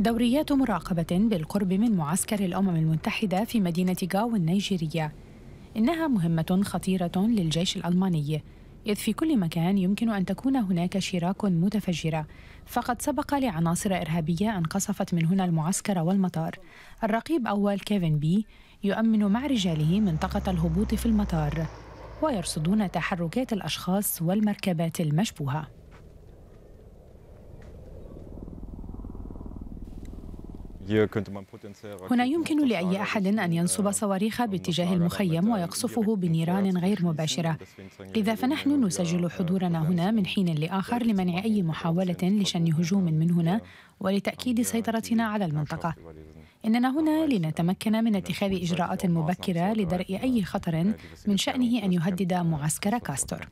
دوريات مراقبة بالقرب من معسكر الأمم المتحدة في مدينة غاو النيجيرية إنها مهمة خطيرة للجيش الألماني إذ في كل مكان يمكن أن تكون هناك شراك متفجرة فقد سبق لعناصر إرهابية أن قصفت من هنا المعسكر والمطار الرقيب أول كيفن بي يؤمن مع رجاله منطقة الهبوط في المطار ويرصدون تحركات الأشخاص والمركبات المشبوهة هنا يمكن لأي أحد أن ينصب صواريخ باتجاه المخيم ويقصفه بنيران غير مباشرة لذا فنحن نسجل حضورنا هنا من حين لآخر لمنع أي محاولة لشن هجوم من هنا ولتأكيد سيطرتنا على المنطقة إننا هنا لنتمكن من اتخاذ إجراءات مبكرة لدرء أي خطر من شأنه أن يهدد معسكر كاستور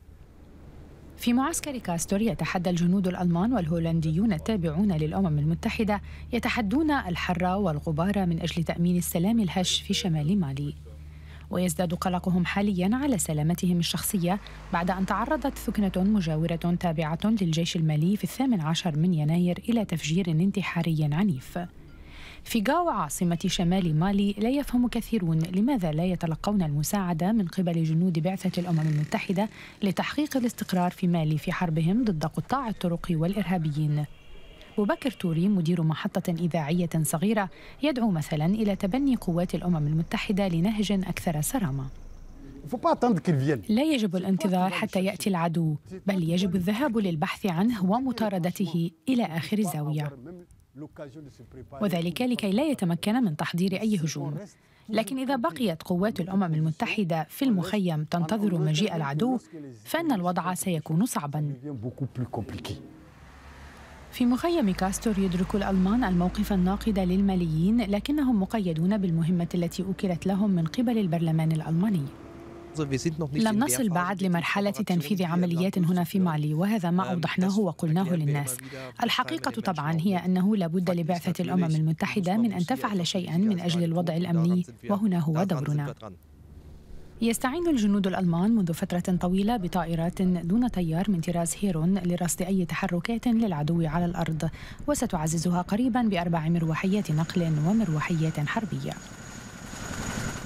في معسكر كاستور يتحدى الجنود الألمان والهولنديون التابعون للأمم المتحدة يتحدون الحر والغبار من أجل تأمين السلام الهش في شمال مالي ويزداد قلقهم حاليا على سلامتهم الشخصية بعد أن تعرضت ثكنة مجاورة تابعة للجيش المالي في الثامن عشر من يناير إلى تفجير انتحاري عنيف في غاو عاصمة شمال مالي لا يفهم كثيرون لماذا لا يتلقون المساعدة من قبل جنود بعثة الأمم المتحدة لتحقيق الاستقرار في مالي في حربهم ضد قطاع الطرق والإرهابيين بكر توري مدير محطة إذاعية صغيرة يدعو مثلا إلى تبني قوات الأمم المتحدة لنهج أكثر صرامة لا يجب الانتظار حتى يأتي العدو بل يجب الذهاب للبحث عنه ومطاردته إلى آخر الزاوية وذلك لكي لا يتمكن من تحضير أي هجوم لكن إذا بقيت قوات الأمم المتحدة في المخيم تنتظر مجيء العدو فإن الوضع سيكون صعبا في مخيم كاستور يدرك الألمان الموقف الناقد للماليين لكنهم مقيدون بالمهمة التي أوكلت لهم من قبل البرلمان الألماني لم نصل بعد لمرحلة تنفيذ عمليات هنا في مالي وهذا ما أوضحناه وقلناه للناس الحقيقة طبعا هي أنه لابد لبعثة الأمم المتحدة من أن تفعل شيئا من أجل الوضع الأمني وهنا هو دورنا يستعين الجنود الألمان منذ فترة طويلة بطائرات دون طيار من طراز هيرون لرصد أي تحركات للعدو على الأرض وستعززها قريبا بأربع مروحيات نقل ومروحيات حربية